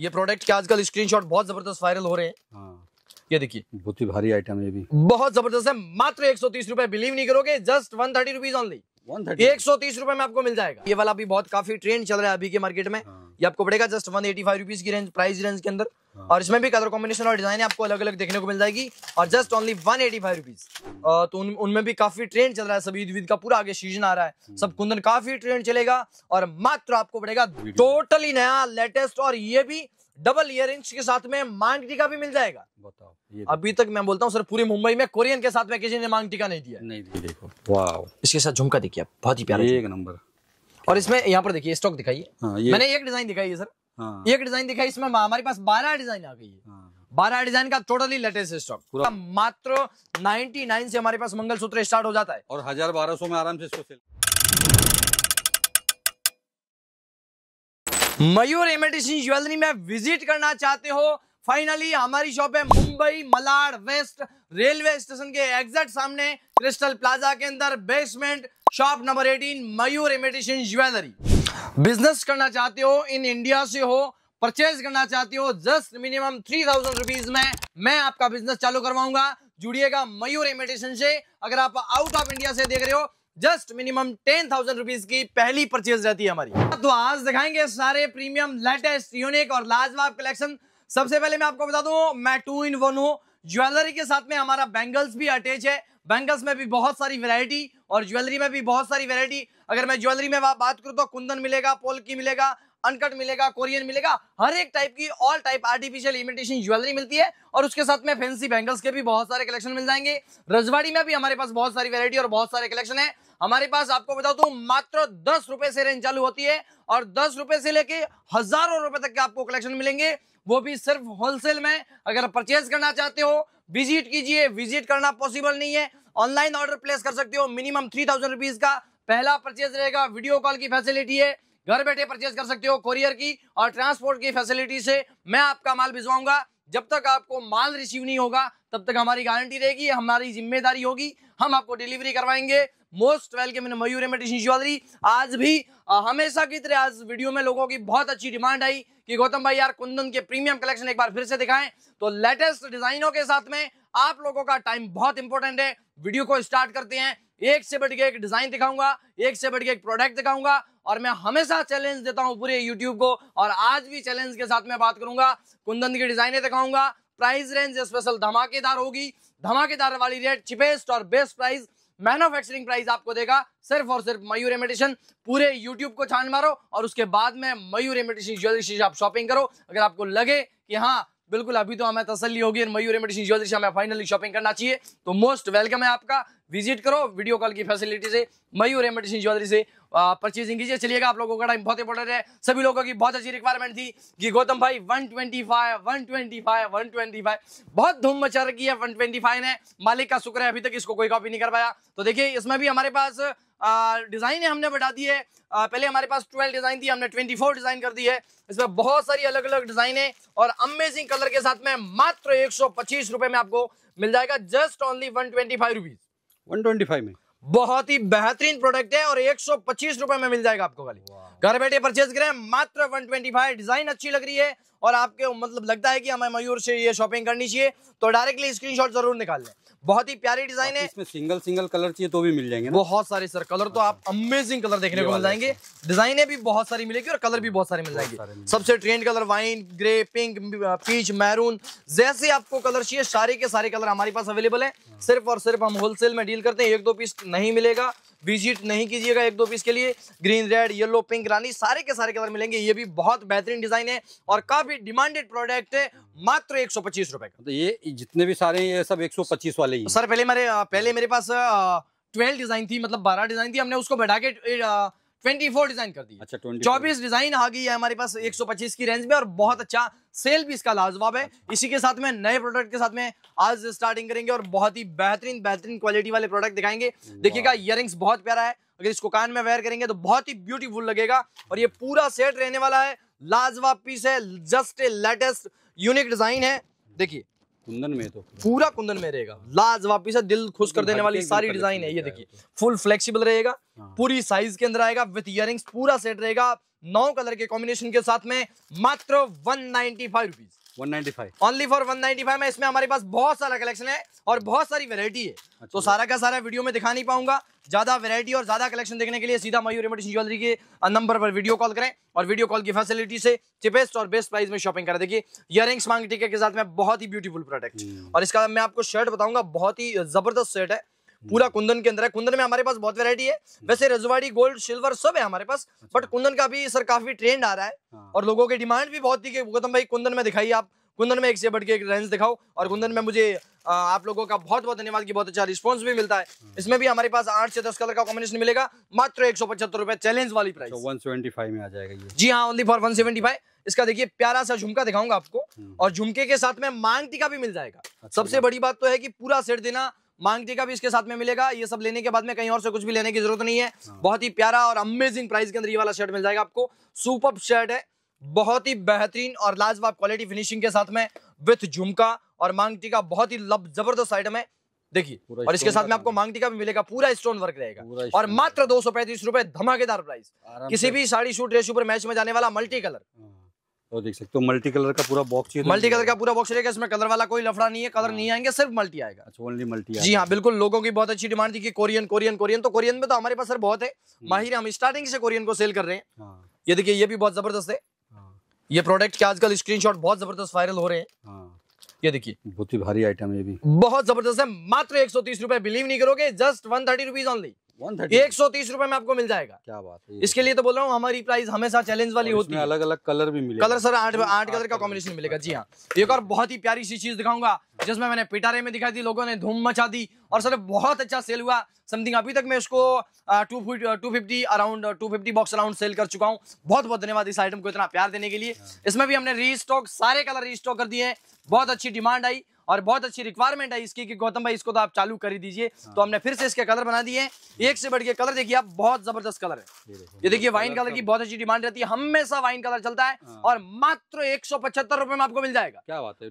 ये प्रोडक्ट के आजकल स्क्रीनशॉट बहुत जबरदस्त वायरल हो रहे हैं हाँ। ये देखिए बहुत ही भारी आइटम है बहुत जबरदस्त है मात्र एक सौ तीस रुपए बिलीव नहीं करोगे just one thirty rupees only एक सौ तीस रुपए में आपको मिल जाएगा ये वाला भी बहुत काफी ट्रेंड चल रहा है अभी के मार्केट में हाँ। ये आपको पड़ेगा just one eighty five rupees की रेंज प्राइस रेंज के अंदर हाँ। और इसमें भी कलर कॉम्बिनेशन और डिजाइन आपको अलग अलग देखने को मिल जाएगी और just only one eighty five rupees तो उन, उनमें भी काफी ट्रेंड चल रहा है सभी ईद का पूरा आगे सीजन आ रहा है हम्म। सब कुंदन काफी ट्रेंड चलेगा और मात्र आपको पड़ेगा टोटली नया लेटेस्ट और ये भी डबल इयर के साथ में मांग टीका भी मिल जाएगा बताओ अभी तक मैं बोलता हूँ सर पूरी मुंबई में कोरियन के साथ में किसी ने मांग टीका नहीं दिया नहीं देखो वाह इसके साथ झुमका देखिए बहुत ही प्यारा एक नंबर और इसमें यहाँ पर देखिए स्टॉक दिखाइए हाँ, मैंने एक डिजाइन दिखाई है सर हाँ। एक डिजाइन दिखाई इसमें हमारे पास बारह डिजाइन आ गई है हाँ। बारह डिजाइन का टोटली लेटेस्ट स्टॉक पूरा हाँ, मात्र 99 से हमारे पास मंगलसूत्र स्टार्ट हो जाता है और हजार बारह सौ में आराम से इसको सेल मयूर एमेडिसिन ज्वेलरी में विजिट करना चाहते हो फाइनली हमारी शॉप है Mumbai Malad west railway station के एग्जैक्ट सामने क्रिस्टल प्लाजा के अंदर basement shop number eighteen Mayur imitation jewellery business करना चाहते हो इन इंडिया से हो परचेज करना चाहते हो just minimum three thousand rupees में मैं आपका बिजनेस चालू करवाऊंगा जुड़िएगा मयूर इमिटेशन से अगर आप आउट ऑफ इंडिया से देख रहे हो just minimum ten thousand rupees की पहली परचेज रहती है हमारी तो आज दिखाएंगे सारे प्रीमियम लेटेस्ट यूनिक और लाजवाब कलेक्शन सबसे पहले मैं आपको बता दू मैं टू इन वन हूँ ज्वेलरी के साथ में हमारा बैंगल्स भी अटैच है बैंगल्स में भी बहुत सारी वेरायटी और ज्वेलरी में भी बहुत सारी वेरायटी अगर मैं ज्वेलरी में बात करूँ तो कुंदन मिलेगा पोलकी मिलेगा अनकट मिलेगा कोरियन मिलेगा हर एक टाइप की all type artificial imitation jewellery मिलती है और उसके साथ में फैंसी बैंगल्स के भी बहुत सारे कलेक्शन मिल जाएंगे रजवाड़ी में भी हमारे पास बहुत सारी वेरायटी और बहुत सारे कलेक्शन है हमारे पास आपको बता दू मात्र दस रुपए से रेंज चालू होती है और दस रुपए से लेके हजारों रुपए तक के आपको कलेक्शन मिलेंगे वो भी सिर्फ होलसेल में अगर परचेज करना चाहते हो विजिट कीजिए विजिट करना पॉसिबल नहीं है ऑनलाइन ऑर्डर प्लेस कर सकते हो मिनिमम थ्री थाउजेंड रुपीज का पहला परचेज रहेगा वीडियो कॉल की फैसिलिटी है घर बैठे परचेज कर सकते हो कोरियर की और ट्रांसपोर्ट की फैसिलिटी से मैं आपका माल भिजवाऊंगा जब तक आपको माल रिसीव नहीं होगा तब तक हमारी गारंटी रहेगी हमारी जिम्मेदारी होगी हम आपको डिलीवरी करवाएंगे most welcome Mayur imitation Choudhary आज भी हमेशा की तरह आज वीडियो में लोगों की बहुत अच्छी डिमांड आई कि गौतम भाई यार कुंदन के प्रीमियम कलेक्शन एक बार फिर से दिखाएं तो लेटेस्ट डिजाइनों के साथ में आप लोगों का टाइम बहुत इंपॉर्टेंट है वीडियो को स्टार्ट करते हैं एक से बढ़ के एक डिजाइन दिखाऊंगा एक से बढ़ के एक प्रोडक्ट दिखाऊंगा और मैं हमेशा चैलेंज देता हूं पूरे यूट्यूब को और आज भी चैलेंज के साथ मैं बात करूंगा कुंदन की डिजाइने दिखाऊंगा प्राइस रेंज स्पेशल धमाकेदार होगी धमाकेदार वाली रेट चिपेस्ट और बेस्ट प्राइस मैन्युफैक्चरिंग प्राइस आपको देगा सिर्फ और सिर्फ मयूर एमिटेशन पूरे यूट्यूब को छान मारो और उसके बाद में मयूर एमिटेशन ज्वेलरी शॉपिंग करो अगर आपको लगे कि हाँ बिल्कुल अभी तो हमें तसली होगी मयूर मेडिसिन ज्वेलरी से हमें फाइनली शॉपिंग करना चाहिए तो मोस्ट वेलकम है आपका विजिट करो वीडियो कॉल की फैसिलिटी से मयूर मेडिसिन ज्वेलरी से परचेजिंग कीजिए चलिएगा आप लोगों का टाइम बहुत इंपॉर्टेंट है सभी लोगों की बहुत अच्छी रिक्वायरमेंट थी कि गौतम भाई 125 125 125 बहुत धूम मचा रखी है 125 ने मालिक का शुक्र है अभी तक इसको कोई कॉपी नहीं कर पाया तो देखिए इसमें भी हमारे पास डिज़ाइनें हमने बढ़ा दी है पहले हमारे पास ट्वेल्व डिज़ाइन थी हमने ट्वेंटी फोर डिज़ाइन कर दी है इसमें बहुत सारी अलग अलग है और अमेजिंग कलर के साथ में मात्र एक सौ पच्चीस रुपए में आपको मिल जाएगा just only one twenty five rupees one twenty five में बहुत ही बेहतरीन प्रोडक्ट है और एक सौ पच्चीस रुपए में मिल जाएगा आपको खाली घर बैठे परचेज करें मात्र वन ट्वेंटी फाइव डिजाइन अच्छी लग रही है और आपके मतलब लगता है कि हमें मयूर से ये शॉपिंग करनी चाहिए तो डायरेक्टली स्क्रीनशॉट जरूर निकाल लें बहुत ही प्यारी डिजाइन है इसमें सिंगल सिंगल कलर चाहिए तो भी मिल जाएंगे बहुत सारे सर कलर तो आप अमेजिंग अच्छा। कलर देखने को मिल जाएंगे डिजाइने भी बहुत सारी मिलेगी और कलर भी बहुत सारे मिल जाएंगे सबसे trend colour wine grey pink peach maroon जैसे आपको कलर चाहिए सारे के सारे कलर हमारे पास अवेलेबल है हाँ। सिर्फ और सिर्फ हम होलसेल में डील करते हैं एक दो पीस नहीं मिलेगा विजिट नहीं कीजिएगा एक दो पीस के लिए ग्रीन रेड येलो पिंक रानी सारे के सारे कलर मिलेंगे ये भी बहुत बेहतरीन डिजाइन है और काफी डिमांडेड प्रोडक्ट है मात्र एक सौ पच्चीस रुपए का तो ये जितने भी सारे ये सब एक सौ पच्चीस वाले ही सर पहले मेरे पहले मेरे पास ट्वेल्व डिजाइन थी मतलब बारह डिजाइन थी हमने उसको बैठा के ट्वेंटी फोर डिजाइन कर अच्छा चौबीस डिजाइन आ गई है हमारे पास एक सौ पच्चीस की रेंज में और बहुत अच्छा सेल भी इसका लाजवाब है अच्छा। इसी के साथ में नए प्रोडक्ट के साथ में आज स्टार्टिंग करेंगे और बहुत ही बेहतरीन बेहतरीन क्वालिटी वाले प्रोडक्ट दिखाएंगे देखिएगा इयर बहुत प्यारा है अगर इसको कान में वेयर करेंगे तो बहुत ही ब्यूटीफुल लगेगा और ये पूरा सेट रहने वाला है लाजवाब पीस है just a latest unique design है देखिए कुंदन में तो पूरा कुंदन में रहेगा लाजवाबी पीसा दिल खुश कर देने वाली सारी डिजाइन है ये देखिए फुल तो? फ्लेक्सिबल रहेगा हाँ। पूरी साइज के अंदर आएगा विथ इयरिंग्स पूरा सेट रहेगा नौ कलर के कॉम्बिनेशन के साथ में मात्र one ninety five rupees 195 only for 195 में इसमें हमारे पास बहुत सारा कलेक्शन है और बहुत सारी वेरायटी है अच्छा तो सारा का सारा वीडियो में दिखा नहीं पाऊंगा ज्यादा वेरायटी और ज्यादा कलेक्शन देखने के लिए सीधा मयूर इमिटेशन ज्वेलरी के नंबर पर वीडियो कॉल करें और वीडियो कॉल की फैसिलिटी से चिपेस्ट और बेस्ट प्राइस में शॉपिंग करें देखिए इयर रिंग्स मांग टीके के साथ में बहुत ही ब्यूटीफुल हम्म। प्रोडक्ट और इसका मैं आपको शर्ट बताऊंगा बहुत ही जबरदस्त शर्ट है हम्म। पूरा कुंदन के अंदर है कुंदन में हमारे पास बहुत वेरायटी है वैसे रजवाड़ी गोल्ड सिल्वर सब है हमारे पास बट अच्छा। कुंदन का भी सर काफी ट्रेंड आ रहा है हाँ। और लोगों की डिमांड भी बहुत थी कि गौतम भाई कुंदन में दिखाई आप कुंदन में एक से बढ़ के एक रेंज दिखाओ और कुंदन में मुझे आ, आप लोगों का बहुत बहुत धन्यवाद की बहुत अच्छा रिस्पॉन्स भी मिलता है हाँ। इसमें भी हमारे पास आठ से दस कलर का कॉम्बिनेशन मिलेगा मात्र एक सौ पचहत्तर रुपए चैलेंज वाली प्राइस वन सेवेंटी फाइव में आ जाएगा ये जी हाँ only for one seventy five इसका देखिए प्यारा सा झुमका दिखाऊंगा आपको हम्म। और झुमके के साथ में मांग टीका भी मिल जाएगा अच्छा, सबसे बड़ी बात तो है की पूरा सेट देना मांगटी का भी इसके साथ में मिलेगा ये सब लेने के बाद में कहीं और से कुछ भी लेने की जरूरत नहीं है हाँ। बहुत ही प्यारा और अमेजिंग प्राइस के अंदर ये वाला शर्ट मिल जाएगा आपको सुपर शर्ट है बहुत ही बेहतरीन और लाजवाब क्वालिटी फिनिशिंग के साथ में विथ झुमका और मांगटी का बहुत ही लब जबरदस्त आइटम है देखिए और इसके साथ में आपको मांग टीका भी मिलेगा पूरा स्टोन वर्क रहेगा और मात्र दो सौ पैंतीस रुपए धमाकेदार प्राइस किसी भी साड़ी शूट रेशू पर मैच में जाने वाला मल्टी कलर और तो देख सकते हो मल्टी कलर का पूरा बॉक्स है मल्टी कलर का पूरा बॉक्स रहेगा इसमें कलर वाला कोई लफड़ा नहीं है कलर नहीं आएंगे सिर्फ मल्टी आएगा अच्छा ओनली मल्टी जी हाँ बिल्कुल लोगों की बहुत अच्छी डिमांड थी कि कोरियन कोरियन कोरियन तो कोरियन में तो हमारे पास सर बहुत है हम्म। माहिर हम स्टार्टिंग से कोरियन को सेल कर रहे हैं हाँ। ये देखिए ये भी बहुत जबरदस्त है हाँ। ये प्रोडक्ट के आजकल शॉट बहुत जबरदस्त वायरल हो रहे हैं हाँ। ये देखिए बहुत ही भारी आइटम है ये भी बहुत जबरदस्त है मात्र एक सौ तीस रुपए बिलीव नहीं करोगे just one thirty rupees only एक सौ तीस रुपए में आपको मिल जाएगा क्या बात है इसके लिए तो बोल रहा हूँ हमारी प्राइस हमेशा चैलेंज वाली होती है अलग अलग कलर भी मिलेगा कलर सर आठ आठ कलर का कॉम्बिनेशन मिलेगा जी हाँ एक और बहुत ही प्यारी सी चीज दिखाऊंगा जिसमें मैंने पिटारे में दिखाई दी लोगों ने धूम मचा दी और सर बहुत अच्छा सेल हुआ समथिंग अभी तक मैं उसको two two fifty around two fifty box around sell कर चुका हूँ बहुत बहुत धन्यवाद इस आइटम को इतना प्यार देने के लिए इसमें भी हमने री सारे कलर री कर दिए बहुत अच्छी डिमांड आई और बहुत अच्छी रिक्वायरमेंट है इसकी कि गौतम भाई इसको तो आप चालू कर ही दीजिए हाँ। तो हमने फिर से इसके कलर बना दिए एक से बढ़ के कलर देखिए आप बहुत जबरदस्त कलर है ये देखिए वाइन कलर की बहुत अच्छी डिमांड रहती है हमेशा वाइन कलर चलता है हाँ। और मात्र एक सौ पचहत्तर रुपए में आपको मिल जाएगा क्या बात है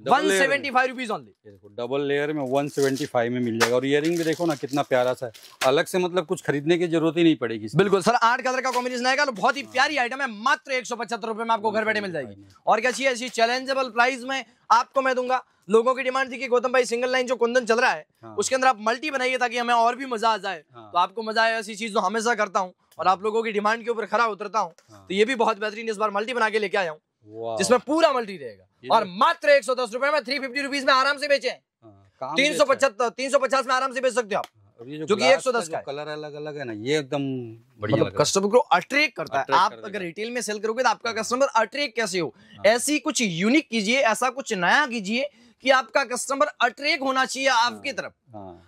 डबल लेयर में वन में मिल जाएगा और इयरिंग भी देखो ना कितना प्यारा सा है अलग से मतलब कुछ खरीदने की जरूरत ही नहीं पड़ेगी बिल्कुल सर आठ कलर का कॉम्बिनेशन आएगा तो बहुत ही प्यारी आइटम है मात्र एक सौ में आपको घर बैठे मिल जाएगी और क्या चाहिए ऐसी चैलेंजेबल प्राइस में आपको मैं दूंगा लोगों की डिमांड थी कि गौतम भाई सिंगल लाइन जो कुंदन चल रहा है हाँ। उसके अंदर आप मल्टी बनाइए ताकि हमें और भी मजा आ जाए हाँ। तो आपको मजा आया ऐसी चीज तो हमेशा करता हूँ और आप लोगों की डिमांड के ऊपर खरा उतरता हूँ हाँ। तो ये भी बहुत बेहतरीन इस बार मल्टी बना के लेके आया हूँ जिसमें पूरा मल्टी रहेगा और मात्र एक में थ्री में आराम से बेचे तीन सौ पचहत्तर तीन सौ पचास में आराम से बेच सकते हो आप हाँ, जो कि एक सौ दस का कलर अलग अलग है ना ये एकदम बढ़िया मतलब कस्टमर को अट्रैक्ट करता है आप अगर रिटेल में सेल करोगे तो आपका कस्टमर हाँ। अट्रैक्ट कैसे हो हाँ। ऐसी कुछ यूनिक कीजिए ऐसा कुछ नया कीजिए कि आपका कस्टमर अट्रैक्ट होना चाहिए आपकी तरफ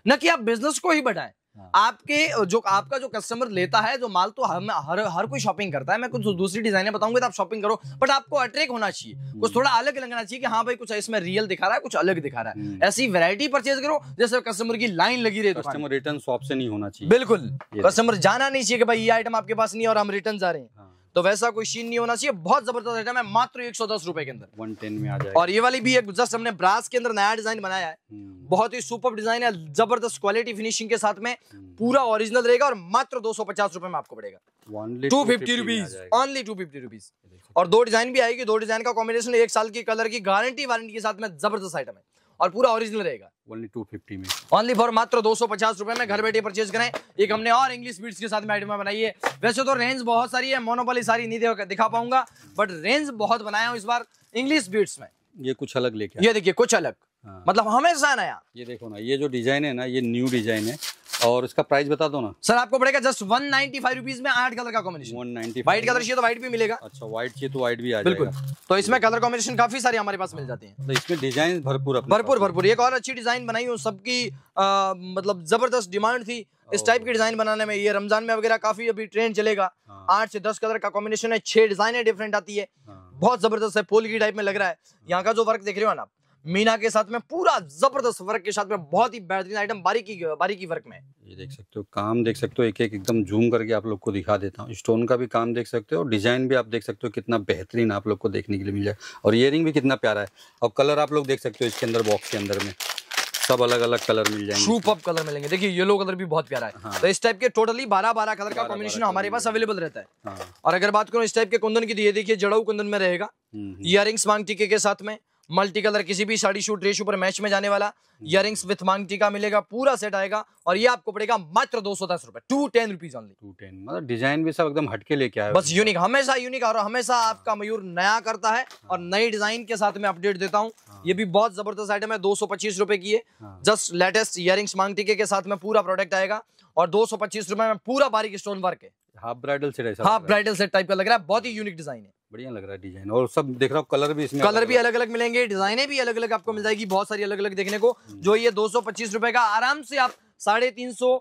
न कि आप बिजनेस को ही बढ़ाएं हाँ। आपके जो आपका जो कस्टमर लेता है जो माल तो हम हर हर कोई शॉपिंग करता है मैं कुछ दूसरी डिजाइनें बताऊंगी तो आप शॉपिंग करो बट आपको अट्रैक्ट होना चाहिए हम्म। कुछ थोड़ा अलग लगना चाहिए कि हाँ भाई कुछ इसमें रियल दिखा रहा है कुछ अलग दिखा रहा है हम्म। ऐसी वैरायटी परचेज करो जैसे कस्टमर की लाइन लगी रही कस्टमर रिटर्न शॉप से नहीं होना चाहिए बिल्कुल कस्टमर जाना नहीं चाहिए कि भाई ये आइटम आपके पास नहीं और हम रिटर्न जा रहे हैं हाँ। तो वैसा कोई शीन नहीं होना चाहिए बहुत जबरदस्त आइटम है मात्र एक सौ दस रुपए के अंदर वन टेन में आ जाएगा और ये वाली भी एक जस्ट हमने ब्रास के अंदर नया डिजाइन बनाया है हम्म। बहुत ही सुपर डिजाइन है जबरदस्त क्वालिटी फिनिशिंग के साथ में हम्म। पूरा ओरिजिनल रहेगा और मात्र दो सौ पचास रुपए में आपको पड़ेगा two fifty rupees only two fifty rupees और दो डिजाइन भी आएगी दो डिजाइन का कॉम्बिनेशन एक साल की कलर की गारंटी वारंटी के साथ में जबरदस्त आइटम है और पूरा ओरिजिनल रहेगा ओनली टू फिफ्टी में ओनली फॉर मात्र दो सौ पचास रुपए में घर बैठे परचेज करें एक हमने और इंग्लिश बीट्स के साथ में आइटम बनाई है वैसे तो रेंज बहुत सारी है मोनोपाली सारी नहीं दिखा पाऊंगा बट रेंज बहुत बनाया हूँ इस बार इंग्लिश बीट्स में ये कुछ अलग लेके ये देखिए कुछ अलग हाँ। मतलब हमेशा नया ये देखो ना ये जो डिजाइन है ना ये न्यू डिजाइन है और इसका प्राइस बता दो ना सर आपको पड़ेगा just one ninety five rupees में आठ कलर का combination one ninety white colour चाहिए तो व्हाइट भी मिलेगा अच्छा व्हाइट चाहिए तो व्हाइट भी आ बिल्कुल तो इसमें कलर कॉम्बिनेशन काफी सारे हमारे पास मिल जाते हैं तो इसमें डिजाइन भरपूर भरपूर भरपूर एक और अच्छी डिजाइन बनाई हूँ सबकी मतलब जबरदस्त डिमांड थी इस टाइप की डिजाइन बनाने में ये रमजान में वगैरह काफी अभी ट्रेंड चलेगा हाँ। आठ से दस कलर का कॉम्बिनेशन है छह डिजाइन डिफरेंट आती है हाँ। बहुत जबरदस्त है पोल की टाइप में लग रहा है हाँ। यहाँ का जो वर्क देख रहे हो ना आप मीना के साथ में पूरा जबरदस्त वर्क के साथ में बहुत ही बेहतरीन आइटम बारीकी बारीकी वर्क में ये देख सकते हो काम देख सकते हो एक एक एकदम जूम करके आप लोग को दिखा देता हूँ स्टोन का भी काम देख सकते हो डिजाइन भी आप देख सकते हो कितना बेहतरीन आप लोग को देखने के लिए मिल जाए और इयर भी कितना प्यारा है और कलर आप लोग देख सकते हो इसके अंदर बॉक्स के अंदर में सब अलग अलग कलर मिल जाएंगे ट्रू अप कलर मिलेंगे देखिए येलो कलर भी बहुत प्यारा है हाँ। तो इस टाइप के टोटली बारह बारह कलर का कॉम्बिनेशन हमारे पास अवेलेबल रहता है हाँ। और अगर बात करो इस टाइप के कुंदन की तो ये देखिए जड़ऊ कुंदन में रहेगा इयर रिंग्स मांग टीके के साथ में मल्टी कलर किसी भी साड़ी शूट रेशू पर मैच में जाने वाला इयर रिंग्स विथ मांग टीका मिलेगा पूरा सेट आएगा और ये आपको पड़ेगा मात्र दो सौ दस रुपए two ten rupees only two ten मतलब डिजाइन भी सब एकदम हटके लेके आया बस यूनिक हमेशा यूनिक और हमेशा आपका मयूर नया करता है हाँ। और नई डिजाइन के साथ में अपडेट देता हूँ हाँ। ये भी बहुत जबरदस्त आइटम है दो सौ पच्चीस रुपए की है हाँ। जस्ट लेटेस्ट इयर मांग टीके के साथ में पूरा प्रोडक्ट आएगा और दो सौ पच्चीस रुपए में पूरा बारीक स्टोन वर्क है half bridal set half bridal set type का लग रहा है बहुत ही यूनिक डिजाइन है बढ़िया लग रहा है डिजाइन और सब देख रहा हूँ कलर भी इसमें कलर भी अलग अलग मिलेंगे डिजाइने भी अलग अलग आपको मिल जाएगी बहुत सारी अलग अलग देखने को हम्म। जो ये दो सौ पच्चीस रुपए का आराम से आप साढ़े तीन सौ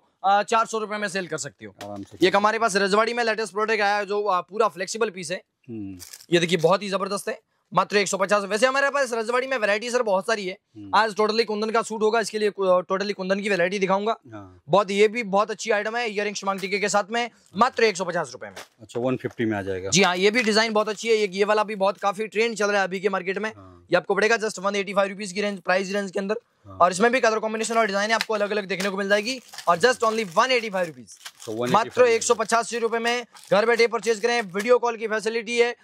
चार सौ रुपए में सेल कर सकते हो आराम से ये हमारे पास रजवाड़ी में लेटेस्ट प्रोडक्ट आया है जो पूरा फ्लेक्सिबल पीस है हम्म। ये देखिए बहुत ही जबरदस्त है मात्र एक सौ पचास वैसे हमारे पास रजवाड़ी में वैरायटी सर बहुत सारी है हम्म। आज टोटली कुंदन का सूट होगा इसके लिए टोटली कुंदन की वैरायटी दिखाऊंगा हाँ। बहुत ये भी बहुत अच्छी आइटम है इयर मांग टीके के साथ में मात्र एक सौ पचास रुपए में अच्छा वन फिफ्टी में आ जाएगा जी हाँ ये भी डिजाइन बहुत अच्छी है ये वाला भी बहुत काफी ट्रेंड चल रहा है अभी के मार्केट में हाँ। ये आपको पड़ेगा just one eighty five rupees की रेंज प्राइस रेंज के अंदर हाँ। और इसमें भी कलर कॉम्बिनेशन और डिजाइन आपको अलग अलग देखने को मिल जाएगी और just only one eighty five rupees मात्र एक सौ पचासी रुपए में घर बैठे परचेज करें वीडियो कॉल की फैसिलिटी है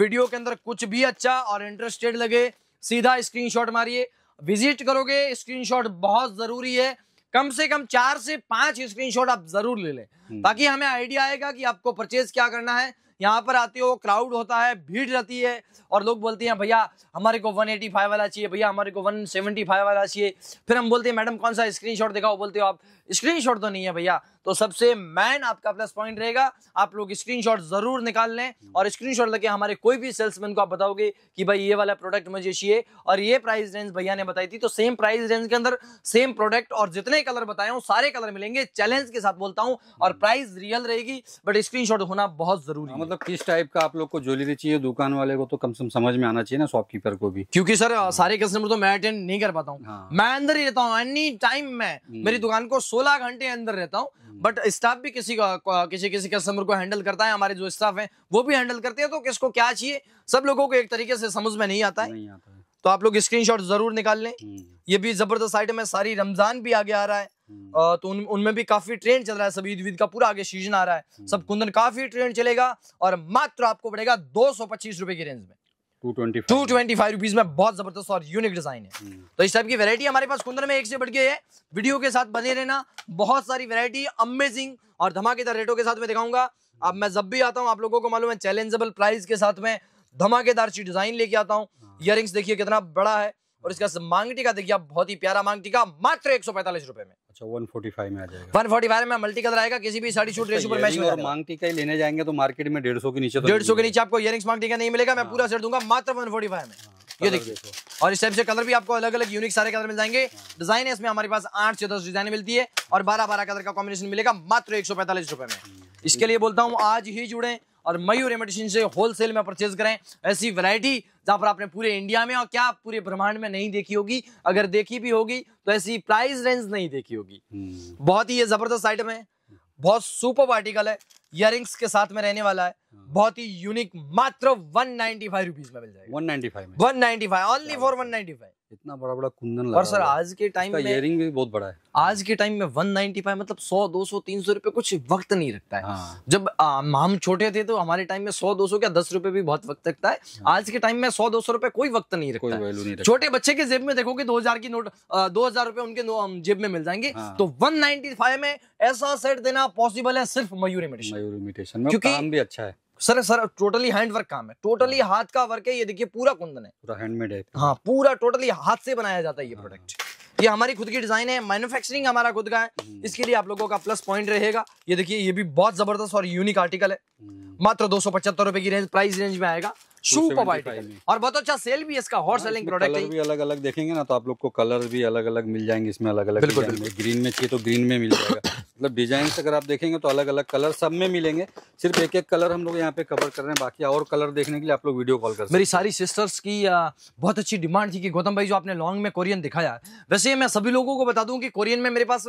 वीडियो के अंदर कुछ भी अच्छा और इंटरेस्टेड लगे सीधा स्क्रीनशॉट मारिए विजिट करोगे स्क्रीनशॉट बहुत जरूरी है कम से कम चार से पांच स्क्रीनशॉट आप जरूर ले लें हम्म। ताकि हमें आइडिया आएगा कि आपको परचेज क्या करना है यहाँ पर आते हो क्राउड होता है भीड़ रहती है और लोग बोलते हैं भैया हमारे को 185 वाला चाहिए भैया हमारे को 175 वाला चाहिए फिर हम बोलते हैं मैडम कौन सा स्क्रीनशॉट दिखाओ बोलते हो आप स्क्रीनशॉट तो नहीं है भैया तो सबसे मैन आपका प्लस पॉइंट रहेगा आप लोग स्क्रीनशॉट जरूर निकाल लें हम्म। और स्क्रीनशॉट लेके हमारे कोई भी सेल्समैन को आप बताओगे कि भाई ये वाला प्रोडक्ट मुझे चाहिए और ये प्राइस रेंज भैया ने बताई थी तो सेम प्राइस रेंज के अंदर सेम प्रोडक्ट और जितने कलर बताए हूँ सारे कलर मिलेंगे चैलेंज के साथ बोलता हूँ और प्राइस हम्म। रियल रहेगी बट स्क्रीन होना बहुत जरूरी हाँ, है मतलब किस टाइप का आप लोग को ज्वेलरी चाहिए दुकान वाले को तो कम से कम समझ में आना चाहिए ना शॉपकीपर को भी क्योंकि सर हाँ। सारे कस्टमर तो मैं अटेंड नहीं कर पाता हूँ हाँ। मैं अंदर ही रहता हूँ एनी टाइम मैं हम्म। मेरी दुकान को सो सोलह घंटे अंदर रहता हूँ बट हम्म। स्टाफ भी किसी का किसी किसी कस्टमर को हैंडल करता है हमारे जो स्टाफ है वो भी हैंडल करते हैं तो किसको क्या चाहिए सब लोगों को एक तरीके से समझ में नहीं आता है, तो आप लोग स्क्रीनशॉट जरूर निकाल लें हम्म। ये भी जबरदस्त आइटम है सारी रमजान भी आगे आ रहा है आ, हम्म। तो उन उनमें भी काफी ट्रेंड चल रहा है सभी ईद का पूरा आगे सीजन आ रहा है सब कुंदन काफी ट्रेंड चलेगा और मात्र आपको पड़ेगा दो सौ पच्चीस रुपए की रेंज में टू ट्वेंटी फाइव रुपीज में बहुत जबरदस्त और यूनिक डिजाइन है हम्म। तो इस टाइप की वैरायटी हमारे पास कुंदर में एक से बढ़ के है वीडियो के साथ बने रहना बहुत सारी वैरायटी अमेजिंग और धमाकेदार रेटों के साथ में दिखाऊंगा अब मैं जब भी आता हूँ आप लोगों को मालूम है चैलेंजेबल प्राइस के साथ में धमाकेदार सी डिजाइन लेके आता हूँ हाँ। इयर देखिए कितना बड़ा है और इसका मांग टीका देखिए आप बहुत ही प्यारा मांग टीका मात्र एक सौ पैंतालीस रुपए में अच्छा 145 में आ जाएगा 145 में मल्टी कलर आएगा किसी भी साड़ी अच्छा, शूट रेशो पर मैच और मांग टीका ही लेने जाएंगे तो मार्केट में डेढ़ सौ के नीचे तो डेढ़ सौ के नीचे आपको इयरिंग्स मांग टीका नहीं मिलेगा मैं पूरा सेट हाँ। दूंगा मात्र वन में हाँ, ये देखिए और इस टाइप से कलर भी आपको अलग अलग यूनिक सारे कलर मिल जाएंगे डिजाइन हाँ। है इसमें हमारे पास आठ से दस डिजाइन मिलती है और बारह बारह कलर का कॉम्बिनेशन मिलेगा मात्र एक सौ पैंतालीस रुपए में इसके लिए बोलता हूँ आज ही जुड़े और मयूर इमिटेशन से होलसेल में परचेज करें ऐसी वैरायटी जहां पर आपने पूरे इंडिया में और क्या आप पूरे ब्रह्मांड में नहीं देखी होगी अगर देखी भी होगी तो ऐसी प्राइस रेंज नहीं देखी होगी हम्म। बहुत ही ये जबरदस्त आइटम है बहुत सुपर आर्टिकल है इयर के साथ में रहने वाला है हाँ। बहुत ही यूनिक मात्र वन नाइनटी फाइव रुपीज में मिल जाएगा one ninety five one ninety five only for one ninety five इतना बड़ा बड़ा कुंदन लगा और सर आज के टाइम में इयरिंग भी बहुत बड़ा है आज के टाइम में 195 मतलब 100 200 300 रुपए कुछ वक्त नहीं रखता है हाँ। जब आ, हम छोटे थे तो हमारे टाइम में 100 200 क्या 10 रुपए भी बहुत वक्त रखता है हाँ। आज के टाइम में 100 200 रुपए कोई वक्त नहीं रखता है छोटे बच्चे के जेब में देखोगे 2000 की नोट दो हजार रुपए उनके जेब में मिल जाएंगे हाँ। तो 195 में ऐसा सेट देना पॉसिबल है सिर्फ मयूर इमिटेशन मयूर इमिटेशन में काम भी अच्छा है sir sir totally hand work काम है टोटली हाँ। हाथ का वर्क है ये देखिए पूरा कुंदन है पूरा हैंडमेड है हाँ पूरा टोटली हाथ से बनाया जाता है ये प्रोडक्ट हाँ। ये हमारी खुद की डिजाइन है मैन्युफैक्चरिंग हमारा खुद का है हम्म। इसके लिए आप लोगों का प्लस पॉइंट रहेगा ये देखिए ये भी बहुत जबरदस्त और यूनिक आर्टिकल है हम्म। मात्र दो सौ पचहत्तर रुपए की रेंज प्राइस रेंज में आएगा सुपर वाइट और बहुत अच्छा सेल भी इसका हॉट सेलिंग प्रोडक्ट है भी अलग अलग देखेंगे ना तो आप लोग को कलर भी अलग अलग मिल जाएंगे इसमें अलग अलग बिल्कुल ग्रीन में चाहिए तो ग्रीन में मिल जाएगा मतलब डिजाइन अगर आप देखेंगे तो अलग अलग कलर सब में मिलेंगे सिर्फ एक एक कलर हम लोग यहाँ पे कवर कर रहे हैं बाकी और कलर देखने के लिए आप लोग वीडियो कॉल कर मेरी सारी सिस्टर्स की बहुत अच्छी डिमांड थी कि गौतम भाई जो आपने लॉन्ग में कोरियन दिखाया वैसे मैं सभी लोगों को बता दूं कि कोरियन में मेरे पास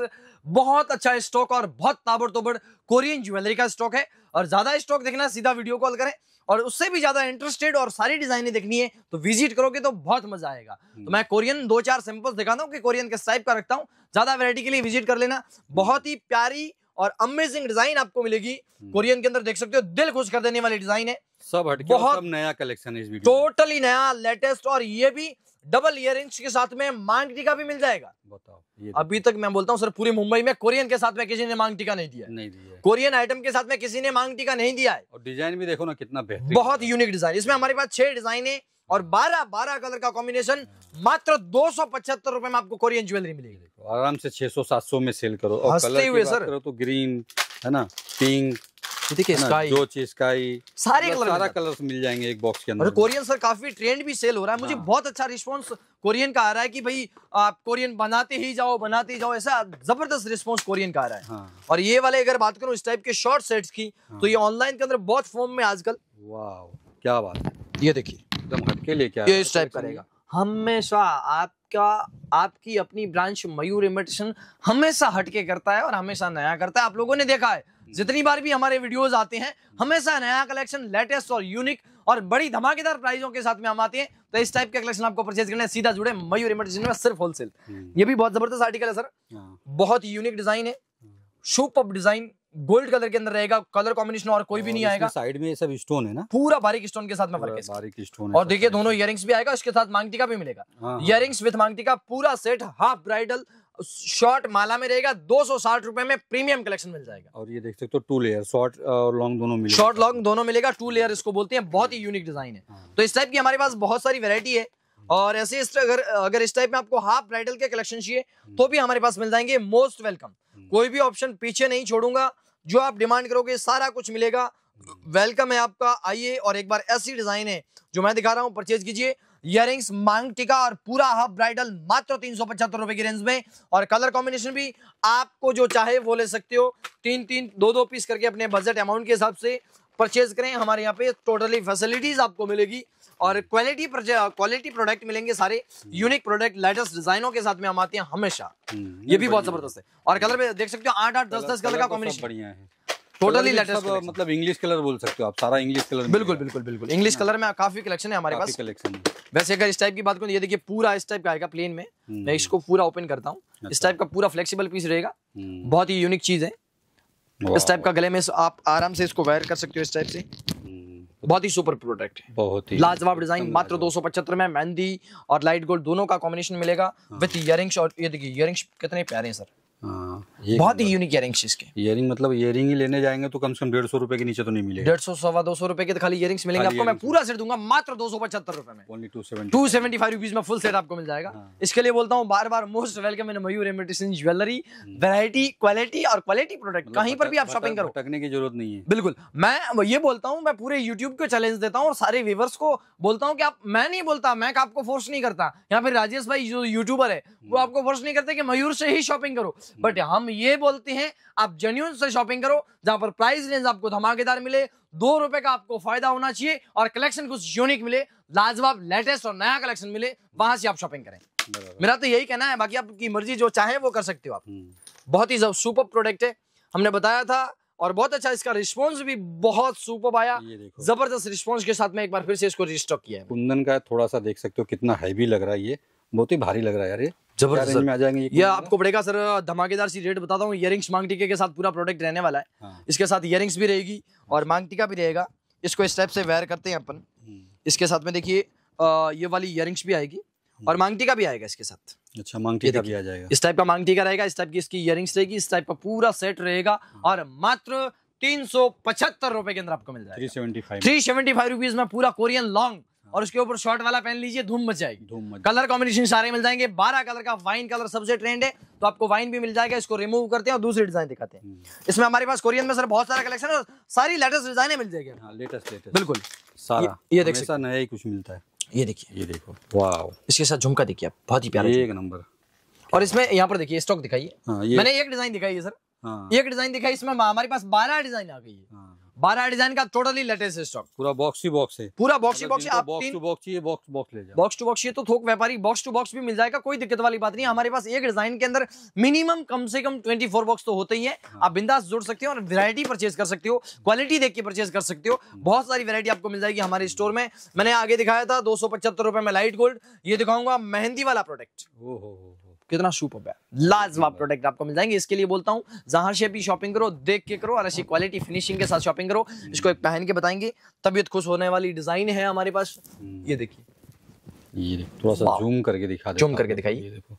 बहुत अच्छा स्टॉक और बहुत ताबड़ तोबड़ कोरियन ज्वेलरी का स्टॉक है और ज्यादा स्टॉक देखना सीधा वीडियो कॉल करें और उससे भी ज्यादा इंटरेस्टेड और सारी डिजाइने देखनी है तो विजिट करोगे तो बहुत मजा आएगा तो हम्म। मैं कोरियन दो चार सैंपल्स दिखाता हूँ कि कोरियन किस टाइप का रखता हूँ ज्यादा वेरायटी के लिए विजिट कर लेना बहुत ही प्यारी और अमेजिंग डिजाइन आपको मिलेगी कोरियन हम्म। के अंदर देख सकते हो दिल खुश कर देने वाली डिजाइन है सब हटके बहुत सब नया कलेक्शन है इस टोटली नया लेटेस्ट और ये भी डबल इयर के साथ में मांग टीका भी मिल जाएगा बताओ अभी तक मैं बोलता हूँ सर पूरी मुंबई में कोरियन के साथ में किसी ने मांग टीका नहीं दिया नहीं दिया कोरियन आइटम के साथ में किसी ने मांग टीका नहीं दिया है और डिजाइन भी देखो ना कितना बेहतर बहुत यूनिक डिजाइन इसमें हमारे पास छह डिजाइन है और 12 12 कलर का कॉम्बिनेशन मात्र दो सौ पचहत्तर रुपए में आपको कोरियन ज्वेलरी मिलेगी आराम से 600 700 में सेल करो और कलर हुए सर करो तो ग्रीन है ना पिंक स्काई जो चीज स्काई सारे कलर मतलब सारा मिल जाएंगे एक बॉक्स के अंदर कोरियन सर काफी ट्रेंड भी सेल हो रहा है मुझे हाँ। बहुत अच्छा रिस्पांस कोरियन का आ रहा है कि भाई आप कोरियन बनाते ही जाओ बनाते ही जाओ ऐसा जबरदस्त रिस्पांस कोरियन का आ रहा है हाँ। और ये वाले अगर बात करूं इस टाइप के शॉर्ट सेट्स की तो हाँ। ये ऑनलाइन के अंदर बहुत फॉर्म में आजकल वाह क्या बात है ये देखिए के लिए क्या इस टाइप करेगा हमेशा आपका आपकी अपनी ब्रांच मयूर इमिटेशन हमेशा हटके करता है और हमेशा नया करता है आप लोगों ने देखा है जितनी बार भी हमारे वीडियोस आते हैं हमेशा नया कलेक्शन लेटेस्ट और यूनिक और बड़ी धमाकेदार प्राइजों के साथ में हम आते हैं तो इस टाइप के कलेक्शन आपको परचेज करना है सीधा जुड़े मयूर इमिटेशन में सिर्फ होलसेल हम्म। ये भी बहुत जबरदस्त आर्टिकल है सर हाँ। बहुत यूनिक डिजाइन है शूप अप डिजाइन गोल्ड कलर के अंदर रहेगा कलर कॉम्बिनेशन और कोई भी नहीं आएगा साइड में ये सब स्टोन है ना पूरा बारीक स्टोन के साथ में फर्क है बारीक स्टोन और देखिए दोनों इयर भी आएगा इसके साथ मांगटिका भी मिलेगा इयर विथ मांगटिका पूरा सेट हाफ ब्राइडल शॉर्ट माला में रहेगा दो सौ साठ रुपए में प्रीमियम कलेक्शन मिल जाएगा और ये देख सकते हो टू लेयर शॉर्ट और लॉन्ग दोनों मिलेगा शॉर्ट लॉन्ग दोनों मिलेगा टू लेयर इसको बोलते हैं बहुत ही यूनिक डिजाइन है हाँ। तो इस टाइप की हमारे पास बहुत सारी वेरायटी है हम्म। और ऐसे इस अगर अगर इस टाइप में आपको हाफ ब्राइडल के कलेक्शन चाहिए हम्म। तो भी हमारे पास मिल जाएंगे मोस्ट वेलकम कोई भी ऑप्शन पीछे नहीं छोड़ूंगा जो आप डिमांड करोगे सारा कुछ मिलेगा वेलकम हम्म। है आपका आइए और एक बार ऐसी डिजाइन है जो मैं दिखा रहा हूँ परचेज कीजिए इयरिंग्स मांग टिका और पूरा हाफ ब्राइडल मात्र तीन सौ पचहत्तर रुपए की रेंज में और कलर कॉम्बिनेशन भी आपको जो चाहे वो ले सकते हो तीन तीन दो दो पीस करके अपने बजट अमाउंट के हिसाब से परचेज करें हमारे यहाँ पे टोटली फैसिलिटीज आपको मिलेगी और क्वालिटी क्वालिटी प्रोडक्ट मिलेंगे सारे यूनिक प्रोडक्ट लेटेस्ट डिजाइनों के साथ में हम आते हैं हमेशा हम्म, ये भी बहुत जबरदस्त है और कलर में देख सकते हो आठ आठ दस दस कलर का कॉम्बिनेशन बढ़िया है टोटली लेटेस्ट मतलब इंग्लिश कलर बोल सकते हो आप सारा इंग्लिश कलर बिल्कुल बिल्कुल बिल्कुल इंग्लिश कलर में काफी कलेक्शन है हमारे पास कलेक्शन वैसे अगर इस टाइप की बात करूँ ये देखिए पूरा इस टाइप का आएगा प्लेन में हम्म। मैं इसको पूरा ओपन करता हूँ इस टाइप अच्छा। का पूरा फ्लेक्सिबल पीस रहेगा हम्म। बहुत ही यूनिक चीज है इस टाइप का गले में आप आराम से इसको वायर कर सकते हो इस टाइप से बहुत ही सुपर प्रोडक्ट है बहुत ही लाजवाब डिजाइन मात्र दो सौ पचहत्तर में मेहंदी और लाइट गोल्ड दोनों का कॉम्बिनेशन मिलेगा विथ हाँ। इयरिंग्स और ये देखिए इयरिंग्स कितने प्यारे हैं सर हाँ। बहुत ही यूनिक मतलब इयरिंग इसके इयरिंग मतलब इयरिंग ही लेने जाएंगे तो कम से कम डेढ़ सौ रुपए के नीचे तो नहीं मिलेगा डेढ़ सौ सवा दो सौ रुपए के तो खाली इयरिंग्स मिलेंगे आपको मैं पूरा सेट दूंगा मात्र दो सौ पचहत्तर रुपए में only two seventy two seventy five rupees में फुल सेट आपको मिल जाएगा हाँ। इसके लिए बोलता हूँ बार बार most welcome in Mayur imitation jewellery variety quality और क्वालिटी मतलब प्रोडक्ट कहीं पर भी आप शॉपिंग करो टकने की जरूरत नहीं है बिल्कुल मैं ये बोलता हूँ मैं पूरे यूट्यूब को चैलेंज देता हूँ सारे व्यूवर्स को बोलता हूँ कि आप मैं नहीं बोलता मैं आपको फोर्स नहीं करता या फिर राजेश भाई जो यूट्यूबर है वो हम्म। आपको फोर्स नहीं करते कि मयूर से ही शॉपिंग करो Hmm. बट हम ये बोलते हैं आप जेन्यून से शॉपिंग करो जहां पर प्राइस रेंज आपको धमाकेदार मिले दो रुपए का आपको फायदा होना चाहिए और कलेक्शन कुछ यूनिक मिले लाजवाब लेटेस्ट और नया कलेक्शन मिले वहां से आप शॉपिंग करें मेरा तो यही कहना है बाकी आपकी मर्जी जो चाहे वो कर सकते हो आप hmm. बहुत ही सुपर प्रोडक्ट है हमने बताया था और बहुत अच्छा इसका रिस्पॉन्स भी बहुत सुपर आया जबरदस्त रिस्पॉन्स के साथ में एक बार फिर से इसको रिस्टॉक किया है कुंदन का थोड़ा सा देख सकते हो कितना हैवी लग रहा है ये बहुत ही भारी लग रहा है यार ये जबरदस्त में आ जाएंगे ये आपको पड़ेगा सर धमाकेदार सी रेट बताता हूँ इयरिंग्स मांग टीके के साथ पूरा प्रोडक्ट रहने वाला है हाँ। इसके साथ इयरिंग्स भी रहेगी और मांग टीका भी रहेगा इसको इस टाइप से वेयर करते हैं अपन हम्म। इसके साथ में देखिए ये वाली इयरिंग्स भी आएगी हम्म। और मांग टीका भी आएगा इसके साथ अच्छा मांग टीका भी आ जाएगा इस टाइप का मांग टीका रहेगा इस टाइप की इसकी इयरिंग्स रहेगी इस टाइप का पूरा सेट रहेगा हाँ। और मात्र तीन सौ पचहत्तर रुपए के अंदर आपको मिल जाएगा थ्री सेवेंटी फाइव रुपीज में पूरा कोरियन लॉन्ग और उसके ऊपर शॉर्ट वाला पहन लीजिए धूम मच जाएगी धूम मच कलर कॉम्बिनेशन सारे मिल जाएंगे बारह कलर का वाइन कलर सबसे ट्रेंड है तो आपको वाइन भी मिल जाएगा इसको रिमूव करते हैं और दूसरी डिजाइन दिखाते हैं हम्म। इसमें हमारे पास कोरियन में सर बहुत सारा कलेक्शन है और सारी लेटेस्ट डिजाइने मिल जाएगी लेटेस्ट हाँ, लेटेस्ट बिल्कुल सारा ये देखिए नया ही कुछ मिलता है ये देखिए ये देखो वाह इसके साथ झुमका देखिए आप बहुत ही प्यारा एक नंबर और इसमें यहाँ पर देखिए स्टॉक दिखाइए हाँ, मैंने एक डिजाइन दिखाई है सर हाँ। एक डिजाइन दिखाई इसमें हमारे पास बारह डिजाइन आ गई है बारह डिजाइन का टोटली लेटेस्ट स्टॉक पूरा बॉक्स ही बॉक्स है पूरा बॉक्स ही बॉक्स मतलब है बॉक्स टू बॉक्स ये बॉक्स बॉक्स ले जाओ बॉक्स टू बॉक्स ये तो थोक व्यापारी बॉक्स टू बॉक्स भी मिल जाएगा कोई दिक्कत वाली बात नहीं हमारे पास एक डिजाइन के अंदर मिनिमम कम से कम 24 बॉक्स तो होते ही है हाँ। आप बिंदास जोड़ सकते हो और वेरायटी परचेज कर सकते हो क्वालिटी देख के परचेज कर सकते हो हम्म। बहुत सारी वेरायटी आपको मिल जाएगी हमारे स्टोर में मैंने आगे दिखाया था दो सौ में लाइट गोल्ड ये दिखाऊंगा मेहंदी वाला प्रोडक्ट ओहो कितना सुपर है लाजवाब प्रोडक्ट आपको मिल जाएंगे इसके लिए बोलता हूँ जहां से भी शॉपिंग करो देख के करो और अच्छी क्वालिटी फिनिशिंग के साथ शॉपिंग करो हम्म। इसको एक पहन के बताएंगे तबियत खुश होने वाली डिजाइन है हमारे पास हम्म। ये देखिए ये थोड़ा सा जूम करके दिखा जूम करके दिखाइए देखो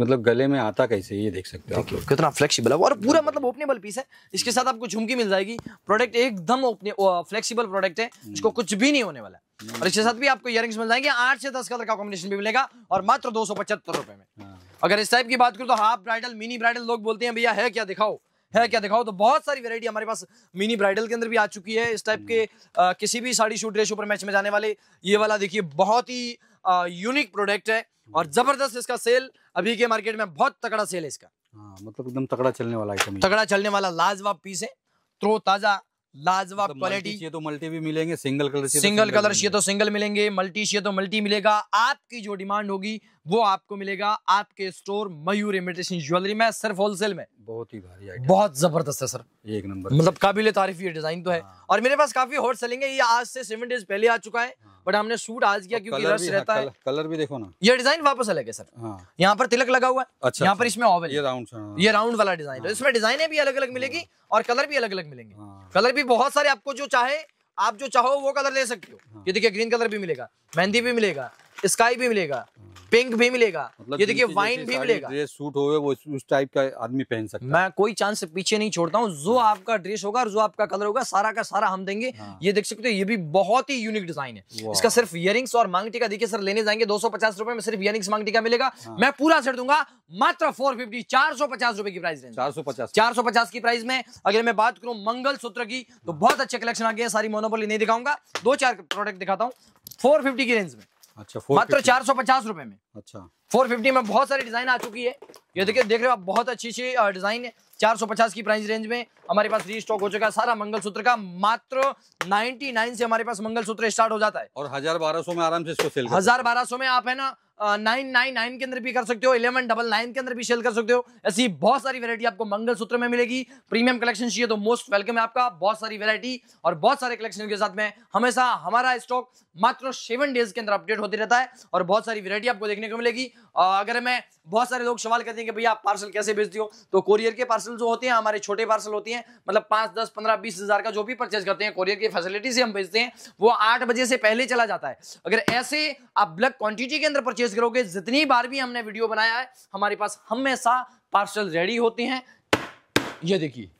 मतलब गले में आता कैसे ये देख सकते हो कितना फ्लेक्सिबल है और पूरा हम्म। मतलब ओपनेबल पीस है इसके साथ आपको झुमकी मिल जाएगी प्रोडक्ट एकदम फ्लेक्सिबल प्रोडक्ट है इसको कुछ भी नहीं होने वाला और इसके साथ भी आपको इयरिंग्स मिल जाएंगे आठ से दस कलर का कॉम्बिनेशन भी मिलेगा और मात्र दो सौ पचहत्तर रुपए में हाँ। अगर इस टाइप की बात करूँ तो हाफ ब्राइडल मिनी ब्राइडल लोग बोलते हैं भैया है क्या दिखाओ है क्या दिखाओ तो बहुत सारी वेरायटी हमारे पास मिनी ब्राइडल के अंदर भी आ चुकी है इस टाइप के आ, किसी भी साड़ी शूट रेशो पर मैच में जाने वाले ये वाला देखिए बहुत ही यूनिक प्रोडक्ट है और जबरदस्त इसका सेल अभी के मार्केट में बहुत तकड़ा सेल है इसका आ, हाँ, मतलब एकदम तकड़ा चलने वाला आइटम तकड़ा चलने वाला लाजवाब पीस है मतलब तो ताजा लाजवाब क्वालिटी तो, तो मल्टी भी मिलेंगे सिंगल कलर सिंगल कलर ये तो सिंगल तो मिलेंगे मल्टी ये तो मल्टी मिलेगा आपकी जो डिमांड होगी वो आपको मिलेगा आपके स्टोर मयूर इमिटेशन ज्वेलरी में सिर्फ होलसेल में बहुत ही भारी बहुत जबरदस्त है सर एक नंबर मतलब काबिल तारीफ ये डिजाइन तो है हाँ। और मेरे पास काफी होल सेलिंग है ये आज से सेवन डेज पहले आ चुका है हाँ। बट हमने सूट आज किया क्योंकि रश हाँ, रहता है कलर भी देखो ना ये डिजाइन वापस अलग है सर हाँ। यहाँ पर तिलक लगा हुआ है अच्छा यहाँ पर अच्छा। इसमें ऑवल ये राउंड हाँ। ये राउंड वाला डिजाइन है इसमें डिजाइने भी अलग अलग मिलेगी और कलर भी अलग अलग मिलेंगे कलर भी बहुत सारे आपको जो चाहे आप जो चाहो वो कलर ले सकते हो ये देखिए ग्रीन कलर भी मिलेगा मेहंदी भी मिलेगा स्काई भी मिलेगा पिंक भी मिलेगा मतलब ये देखिए वाइन भी मिलेगा ड्रेस सूट हो वो उस टाइप का आदमी पहन सकता मैं कोई चांस से पीछे नहीं छोड़ता हूँ जो आपका ड्रेस होगा और जो आपका कलर होगा सारा का सारा हम देंगे हाँ। ये देख सकते हो ये भी बहुत ही यूनिक डिजाइन है इसका सिर्फ इयरिंग्स और मांग टीका देखिए सर लेने जाएंगे दो रुपए में सिर्फ इयरिंग्स मांग टीका मिलेगा हाँ। मैं पूरा सेट दूंगा मात्र फोर फिफ्टी चार सौ पचास रुपए की प्राइस चार सौ पचास चार सौ पचास की प्राइस में अगर मैं बात करूं मंगल सूत्र की तो बहुत अच्छे कलेक्शन आ गए सारी मोनोपोली नहीं दिखाऊंगा दो चार प्रोडक्ट दिखाता हूँ फोर फिफ्टी की रेंज में अच्छा मात्र चार सौ पचास रुपए में अच्छा फोर फिफ्टी में बहुत सारी डिजाइन आ चुकी है ये देखिए देख रहे हो आप बहुत अच्छी अच्छी डिजाइन है चार सौ पचास की प्राइस रेंज में हमारे पास री स्टॉक हो चुका है सारा मंगलसूत्र का मात्र नाइनटी नाइन से हमारे पास मंगलसूत्र स्टार्ट हो जाता है और हजार बारह सौ में आराम से इसको सेल हजार बारह सौ में आप है ना नाइन नाइन नाइन के अंदर भी कर सकते हो इलेवन डबल नाइन के अंदर भी सेल कर सकते हो ऐसी बहुत सारी वैरायटी आपको मंगलसूत्र में मिलेगी प्रीमियम कलेक्शन चाहिए तो मोस्ट वेलकम है आपका बहुत सारी वेरायटी और बहुत सारे कलेक्शन के साथ में हमेशा हमारा स्टॉक मात्र सेवन डेज के अंदर अपडेट होते रहता है और बहुत सारी वेरायटी आपको देखने को मिलेगी अगर मैं बहुत सारे लोग सवाल करते हैं कि भैया आप पार्सल कैसे भेजते हो तो कोरियर के पार्सल जो होते हैं हमारे छोटे पार्सल होते हैं मतलब पांच दस पंद्रह बीस हजार का जो भी परचेज करते हैं कोरियर की फैसिलिटी से हम भेजते हैं वो आठ बजे से पहले चला जाता है अगर ऐसे आप ब्लैक क्वांटिटी के अंदर परचेज नोटिस करोगे जितनी बार भी हमने वीडियो बनाया है हमारे पास हमेशा पार्सल रेडी होते हैं ये देखिए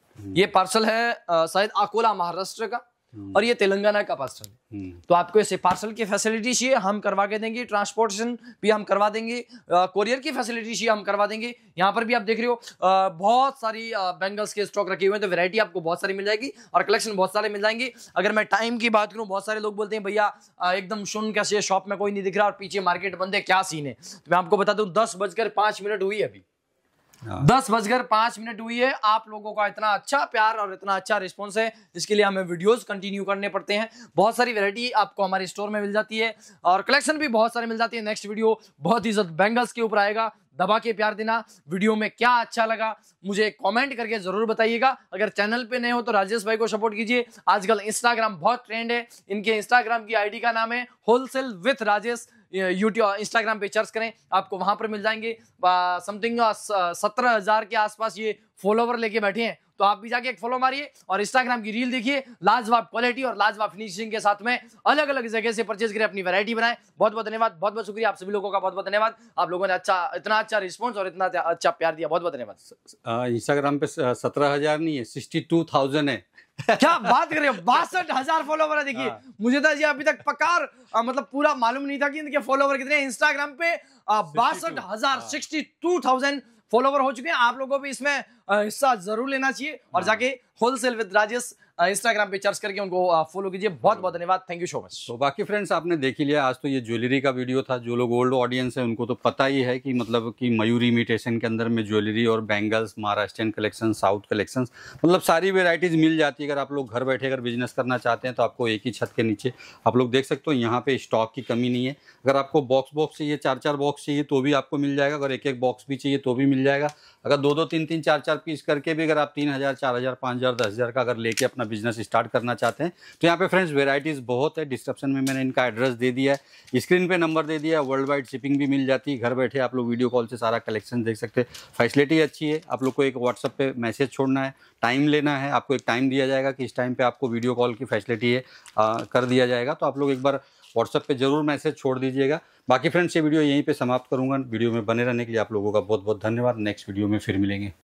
ये पार्सल है शायद अकोला महाराष्ट्र का हम्म। और ये तेलंगाना का पार्सल है हम्म। तो आपको ऐसे पार्सल की फैसिलिटी चाहिए हम करवा के देंगे ट्रांसपोर्टेशन भी हम करवा देंगे कोरियर की फैसिलिटी चाहिए हम करवा देंगे यहाँ पर भी आप देख रहे हो बहुत सारी बैंगल्स के स्टॉक रखे हुए हैं तो वैरायटी आपको बहुत सारी मिल जाएगी और कलेक्शन बहुत सारे मिल जाएंगे अगर मैं टाइम की बात करूँ बहुत सारे लोग बोलते हैं भैया एकदम सुन कैसे शॉप में कोई नहीं दिख रहा और पीछे मार्केट बंद है क्या सीन है तो मैं आपको बता दूँ दस बजकर पाँच मिनट हुई अभी हाँ। दस बजकर पांच मिनट हुई है आप लोगों का इतना अच्छा प्यार और इतना अच्छा रिस्पॉन्स है इसके लिए हमें वीडियोस कंटिन्यू करने पड़ते हैं बहुत सारी वैरायटी आपको हमारे स्टोर में मिल जाती है और कलेक्शन भी बहुत सारे मिल जाती है नेक्स्ट वीडियो बहुत ही जल्द बैंगल्स के ऊपर आएगा दबा के प्यार देना वीडियो में क्या अच्छा लगा मुझे कमेंट करके जरूर बताइएगा अगर चैनल पे नए हो तो राजेश भाई को सपोर्ट कीजिए आजकल इंस्टाग्राम बहुत ट्रेंड है इनके इंस्टाग्राम की आईडी का नाम है wholesale with Rajesh YouTube Instagram पे सर्च करें आपको वहां पर मिल जाएंगे समथिंग सत्रह हज़ार के आसपास ये फॉलोवर लेके बैठे हैं तो आप भी जाके एक फॉलो मारिए और इंस्टाग्राम की रील देखिए लाजवाब क्वालिटी और लाजवाब फिनिशिंग के साथ में अलग अलग जगह से परचेज करें अपनी वैरायटी बनाए बहुत बहुत धन्यवाद बहुत बहुत शुक्रिया आप सभी लोगों का बहुत बहुत धन्यवाद आप लोगों ने अच्छा इतना अच्छा रिस्पॉन्स और इतना अच्छा प्यार दिया बहुत बहुत धन्यवाद इंस्टाग्राम पे सत्रह हजार नहीं है सिक्सटी टू थाउजेंड है क्या बात कर रहे हो बासठ हजार फॉलोवर है देखिए हाँ। मुझे तो ये अभी तक पकार आ, मतलब पूरा मालूम नहीं था कि इनके फॉलोवर कितने इंस्टाग्राम पे बासठ हजार सिक्सटी टू थाउजेंड फॉलोवर हो चुके हैं आप लोगों को भी इसमें हिस्सा जरूर लेना चाहिए और हाँ। जाके होलसेल विद राजेश इंस्टाग्राम पे चर्च करके उनको फॉलो कीजिए बहुत बहुत धन्यवाद थैंक यू सो मच तो बाकी फ्रेंड्स आपने देख ही लिया आज तो ये ज्वेलरी का वीडियो था जो लोग ओल्ड ऑडियंस है उनको तो पता ही है कि मतलब कि मयूरी इमिटेशन के अंदर में ज्वेलरी और bangles Maharashtrian collection south collection मतलब सारी वेराइटीज़ मिल जाती है अगर आप लोग घर बैठे अगर बिजनेस करना चाहते हैं तो आपको एक ही छत के नीचे आप लोग देख सकते हो यहाँ पे स्टॉक की कमी नहीं है अगर आपको बॉक्स बॉक्स चाहिए चार चार बॉक्स चाहिए तो भी आपको मिल जाएगा अगर एक एक बॉक्स भी चाहिए तो भी मिल जाएगा अगर दो दो तीन तीन चार चार पीस करके भी अगर आप तीन हज़ार चार हज़ार पाँच हज़ार दस हज़ार का अगर लेके अपना बिजनेस स्टार्ट करना चाहते हैं तो यहाँ पे फ्रेंड्स वेराइटीज़ बहुत है डिस्क्रिप्शन में मैंने इनका एड्रेस दे दिया है स्क्रीन पे नंबर दे दिया है वर्ल्ड वाइड शिपिंग भी मिल जाती है घर बैठे आप लोग वीडियो कॉल से सारा कलेक्शन देख सकते हैं फैसिलिटी अच्छी है आप लोग को एक व्हाट्सअप पर मैसेज छोड़ना है टाइम लेना है आपको एक टाइम दिया जाएगा कि इस टाइम पर आपको वीडियो कॉल की फैसिलिटी है कर दिया जाएगा तो आप लोग एक बार व्हाट्सअप पर जरूर मैसेज छोड़ दीजिएगा बाकी फ्रेंड्स ये वीडियो यहीं पे समाप्त करूंगा वीडियो में बने रहने के लिए आप लोगों का बहुत बहुत धन्यवाद नेक्स्ट वीडियो में फिर मिलेंगे